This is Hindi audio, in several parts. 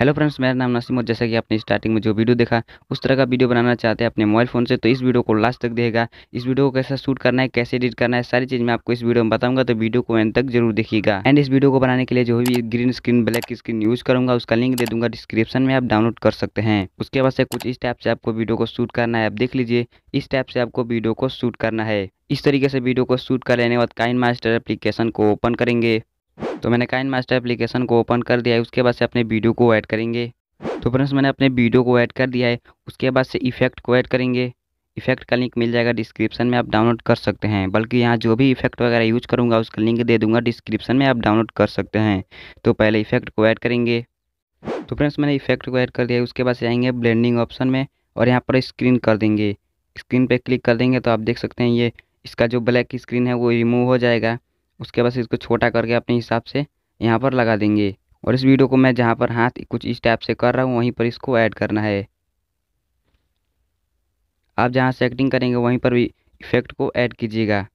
हेलो फ्रेंड्स मेरा नाम नसीम और जैसा कि आपने स्टार्टिंग में जो वीडियो देखा उस तरह का वीडियो बनाना चाहते हैं अपने मोबाइल फ़ोन से तो इस वीडियो को लास्ट तक देगा इस वीडियो को कैसा शूट करना है कैसे एडिट करना है सारी चीज़ मैं आपको इस वीडियो में बताऊंगा तो वीडियो को एंड तक जरूर देखिएगा एंड इस वीडियो को बनाने के लिए जो भी green screen black screen use करूँगा उसका लिंक दे दूंगा डिस्क्रिप्शन में आप डाउनलोड कर सकते हैं उसके बाद से कुछ इस टाइप से आपको वीडियो को शूट करना है आप देख लीजिए इस टाइप से आपको वीडियो को शूट करना है इस तरीके से वीडियो को शूट कर लेने के बाद काइन मास्टर एप्लीकेशन को ओपन करेंगे तो मैंने काइन मास्टर एप्लीकेशन को ओपन कर दिया है उसके बाद से अपने वीडियो को ऐड करेंगे तो फ्रेंड्स मैंने अपने वीडियो को ऐड कर दिया है उसके बाद से इफेक्ट को ऐड करेंगे इफेक्ट का लिंक मिल जाएगा डिस्क्रिप्शन में आप डाउनलोड कर सकते हैं बल्कि यहाँ जो भी इफेक्ट वगैरह यूज करूँगा उसका लिंक दे दूँगा डिस्क्रिप्शन में आप डाउनलोड कर सकते हैं तो पहले इफेक्ट को ऐड करेंगे तो फ्रेंड्स मैंने इफेक्ट को ऐड कर दिया है उसके बाद से आएंगे ब्लेंडिंग ऑप्शन में और यहाँ पर स्क्रीन कर देंगे स्क्रीन पर क्लिक कर देंगे तो आप देख सकते हैं ये इसका जो ब्लैक स्क्रीन है वो रिमूव हो जाएगा उसके बाद इसको छोटा करके अपने हिसाब से यहाँ पर लगा देंगे और इस वीडियो को मैं जहाँ पर हाथ कुछ इस टाइप से कर रहा हूँ वहीं पर इसको ऐड करना है आप जहाँ से एक्टिंग करेंगे वहीं पर भी इफेक्ट को ऐड कीजिएगा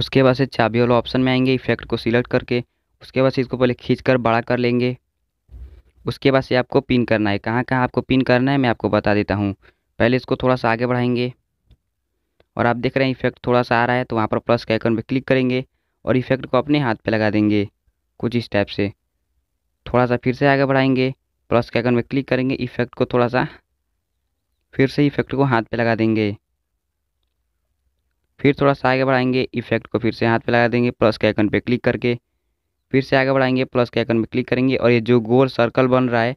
उसके बाद से चाबी वाला ऑप्शन में आएंगे इफेक्ट को सिलेक्ट करके उसके बाद इसको पहले खींच कर बड़ा कर लेंगे उसके बाद से आपको पिन करना है कहाँ कहाँ आपको पिन करना है मैं आपको बता देता हूँ पहले इसको थोड़ा सा आगे बढ़ाएंगे और आप देख रहे हैं इफेक्ट थोड़ा सा आ रहा है तो वहाँ पर प्लस के आइकन पर क्लिक करेंगे और इफ़ेक्ट को अपने हाथ पे लगा देंगे कुछ इस टाइप से थोड़ा सा फिर से आगे बढ़ाएंगे प्लस के आइकन में क्लिक करेंगे इफ़ेक्ट को थोड़ा सा फिर से इफ़ेक्ट को हाथ पे लगा देंगे फिर थोड़ा सा आगे बढ़ाएंगे इफ़ेक्ट को फिर से हाथ पे लगा देंगे प्लस के आइकन पर क्लिक करके फिर से आगे बढ़ाएंगे प्लस के आइकन पर क्लिक करेंगे और ये जो गोल सर्कल बन रहा है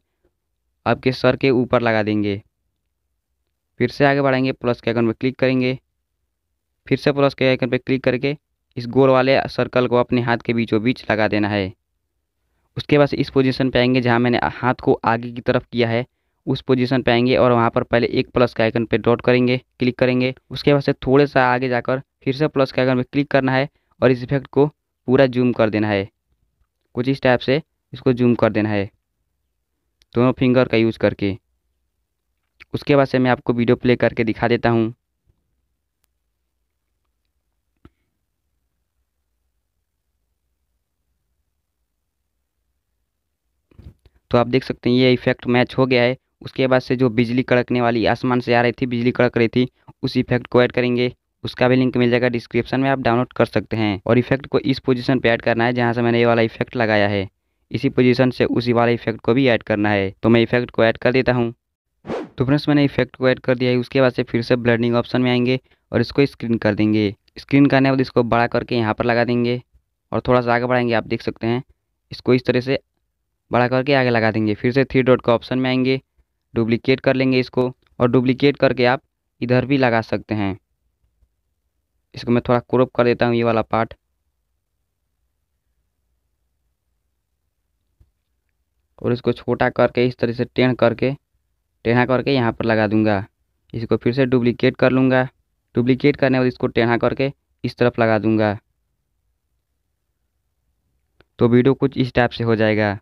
आपके सर के ऊपर लगा देंगे फिर से आगे बढ़ाएंगे प्लस के आइकन पर क्लिक करेंगे फिर से प्लस के आइकन पर क्लिक करके इस गोल वाले सर्कल को अपने हाथ के बीचों बीच लगा देना है उसके बाद इस पोजीशन पे आएंगे जहाँ मैंने हाथ को आगे की तरफ किया है उस पोजीशन पे आएंगे और वहाँ पर पहले एक प्लस के आइकन पे डॉट करेंगे क्लिक करेंगे उसके बाद से थोड़े सा आगे जाकर फिर से प्लस के आइकन पे क्लिक करना है और इस इफेक्ट को पूरा जूम कर देना है कुछ इस टाइप से इसको जूम कर देना है दोनों फिंगर का यूज़ करके उसके बाद से मैं आपको वीडियो प्ले करके दिखा देता हूँ तो आप देख सकते हैं ये इफेक्ट मैच हो गया है उसके बाद से जो बिजली कड़कने वाली आसमान से आ रही थी बिजली कड़क रही थी उस इफेक्ट को ऐड करेंगे उसका भी लिंक मिल जाएगा डिस्क्रिप्शन में आप डाउनलोड कर सकते हैं और इफेक्ट को इस पोजीशन पे ऐड करना है जहाँ से मैंने ये वाला इफेक्ट लगाया है इसी पोजीशन से उसी वाला इफेक्ट को भी ऐड करना है तो मैं इफेक्ट को ऐड कर देता हूँ तो फ्रेंड्स मैंने इफेक्ट को ऐड कर दिया है उसके बाद से फिर से ब्लडिंग ऑप्शन में आएंगे और इसको स्क्रीन कर देंगे स्क्रीन करने के बाद इसको बड़ा करके यहाँ पर लगा देंगे और थोड़ा सा आगे बढ़ाएंगे आप देख सकते हैं इसको इस तरह से बड़ा करके आगे लगा देंगे फिर से थ्री डॉट का ऑप्शन में आएंगे डुप्लीकेट कर लेंगे इसको और डुप्लीकेट करके आप इधर भी लगा सकते हैं इसको मैं थोड़ा क्रोप कर देता हूँ ये वाला पार्ट और इसको छोटा करके इस तरह से टेढ़ करके टेढ़ा करके यहाँ पर लगा दूंगा इसको फिर से डुप्लीकेट कर लूँगा डुप्लीकेट करने और इसको टेढ़ा करके इस तरफ लगा दूंगा तो वीडियो कुछ इस टाइप से हो जाएगा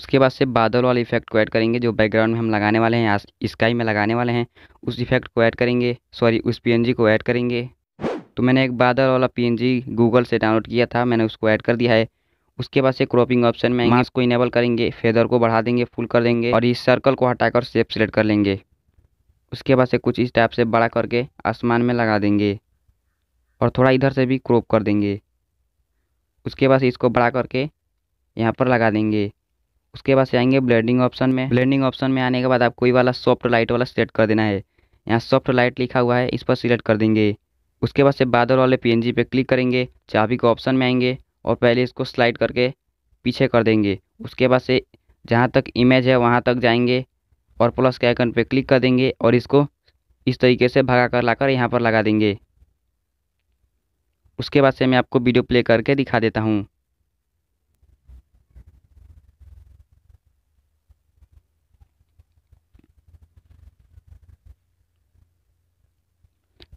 उसके बाद से बादल वाले इफेक्ट को ऐड करेंगे जो बैकग्राउंड में हम लगाने वाले हैं स्काई में लगाने वाले हैं उस इफेक्ट को ऐड करेंगे सॉरी उस पी को ऐड करेंगे तो मैंने एक बादल वाला जी गूगल से डाउनलोड किया था मैंने उसको ऐड कर दिया है उसके बाद से क्रॉपिंग ऑप्शन में मास्क को इनेबल करेंगे फेदर को बढ़ा देंगे फुल कर देंगे और इस सर्कल को हटाकर शेप सेलेक्ट कर लेंगे उसके बाद से कुछ इस टाइप से बड़ा करके आसमान में लगा देंगे और थोड़ा इधर से भी क्रॉप कर देंगे उसके बाद इसको बड़ा करके यहाँ पर लगा देंगे उसके बाद से आएंगे ब्लेंडिंग ऑप्शन में ब्लेंडिंग ऑप्शन में आने के बाद आपको ये वाला सॉफ्ट लाइट वाला सिलेक्ट कर देना है यहाँ सॉफ्ट लाइट लिखा हुआ है इस पर सिलेक्ट कर देंगे उसके बाद से बादल वाले पीएनजी पे क्लिक करेंगे चाबी के ऑप्शन में आएंगे और पहले इसको स्लाइड करके पीछे कर देंगे उसके बाद से जहाँ तक इमेज है वहाँ तक जाएंगे और प्लस के आइकन पे क्लिक कर देंगे और इसको इस तरीके से भगा कर ला कर यहाँ पर लगा देंगे उसके बाद से मैं आपको वीडियो प्ले करके दिखा देता हूँ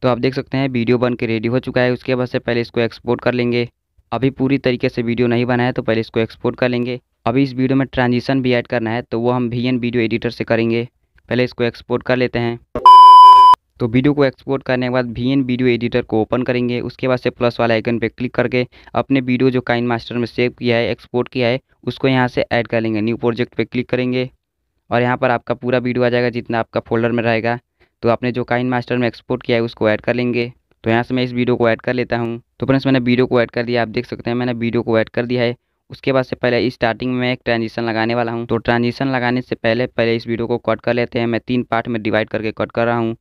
तो आप देख सकते हैं वीडियो बन के रेडी हो चुका है उसके बाद से पहले इसको एक्सपोर्ट कर लेंगे अभी पूरी तरीके से वीडियो नहीं बना है तो पहले इसको एक्सपोर्ट कर लेंगे अभी इस वीडियो में ट्रांजिशन भी ऐड करना है तो वो हम भी वीडियो एडिटर से करेंगे पहले इसको एक्सपोर्ट कर लेते हैं तो वीडियो को एक्सपोर्ट करने के बाद भी वीडियो एडिटर को ओपन करेंगे उसके बाद से प्लस वाला आइकन पर क्लिक करके अपने वीडियो जो काइन मास्टर में सेव किया है एक्सपोर्ट किया है उसको यहाँ से ऐड कर लेंगे न्यू प्रोजेक्ट पर क्लिक करेंगे और यहाँ पर आपका पूरा वीडियो आ जाएगा जितना आपका फोल्डर में रहेगा तो आपने जो काइन मास्टर में एक्सपोर्ट किया है उसको ऐड कर लेंगे तो यहाँ से मैं इस वीडियो को ऐड कर लेता हूँ तो फ्रेंड्स मैंने वीडियो को ऐड कर दिया आप देख सकते हैं मैंने वीडियो को ऐड कर दिया है उसके बाद से पहले स्टार्टिंग में एक ट्रांजिशन लगाने वाला हूँ तो ट्रांजिशन लगाने से पहले पहले इस वीडियो को कट कर लेते हैं मैं तीन पार्ट में डिवाइड करके कट कर रहा हूँ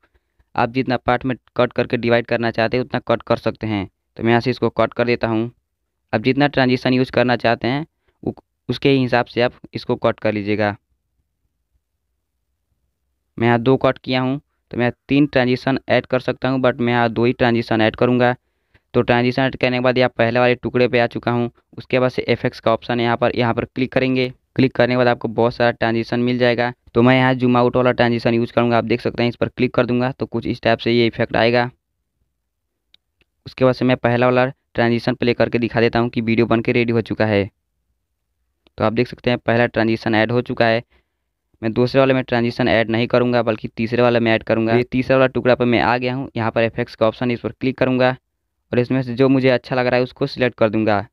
आप जितना पार्ट में कट करके डिवाइड करना चाहते हैं उतना कट कर सकते हैं तो मैं यहाँ से इसको कट कर देता हूँ आप जितना ट्रांजिशन यूज़ करना चाहते हैं उसके हिसाब से आप इसको कट कर लीजिएगा मैं यहाँ दो कट किया हूँ तो मैं तीन ट्रांजिशन ऐड कर सकता हूँ बट मैं यहाँ दो ही ट्रांजिशन ऐड करूँगा तो ट्रांजिशन ऐड करने के बाद यहाँ पहले वाले टुकड़े पे आ चुका हूँ उसके बाद से एफेक्स का ऑप्शन है यहाँ पर यहाँ पर क्लिक करेंगे क्लिक करने के बाद आपको बहुत सारा ट्रांजिशन मिल जाएगा तो मैं यहाँ जूम आउट वाला ट्रांजिशन यूज़ करूँगा आप देख सकते हैं इस पर क्लिक कर दूँगा तो कुछ इस टाइप से ये इफेक्ट आएगा उसके बाद से मैं पहला वाला ट्रांजिशन प्ले करके दिखा देता हूँ कि वीडियो बन के रेडी हो चुका है तो आप देख सकते हैं पहला ट्रांजिशन ऐड हो चुका है मैं दूसरे वाले में ट्रांजिशन ऐड नहीं करूंगा बल्कि तीसरे वाले में ऐड करूंगा ये तीसरे वाला टुकड़ा पर मैं आ गया हूँ यहाँ पर एफेक्ट्स का ऑप्शन इस पर क्लिक करूँगा और इसमें से जो मुझे अच्छा लग रहा है उसको सिलेक्ट कर दूँगा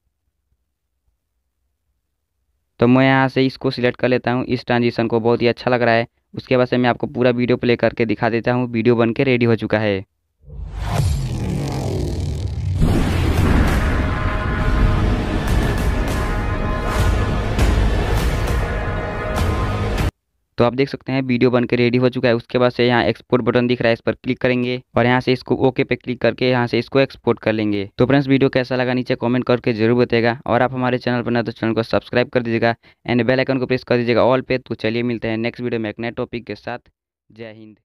तो मैं यहाँ से इसको सिलेक्ट कर लेता हूँ इस ट्रांजिशन को बहुत ही अच्छा लग रहा है उसके बाद से मैं आपको पूरा वीडियो प्ले करके दिखा देता हूँ वीडियो बन के रेडी हो चुका है तो आप देख सकते हैं वीडियो बनकर रेडी हो चुका है उसके बाद से यहाँ एक्सपोर्ट बटन दिख रहा है इस पर क्लिक करेंगे और यहाँ से इसको ओके पे क्लिक करके यहाँ से इसको एक्सपोर्ट कर लेंगे तो फ्रेंड्स वीडियो कैसा लगा नीचे कमेंट करके जरूर बताएगा और आप हमारे चैनल पर ना तो चैनल को सब्सक्राइब कर दीजिएगा एंड बेलाइकन को प्रेस कर दीजिएगा ऑल पे तो चलिए मिलते हैं नेक्स्ट वीडियो में एक नए टॉपिक के साथ जय हिंद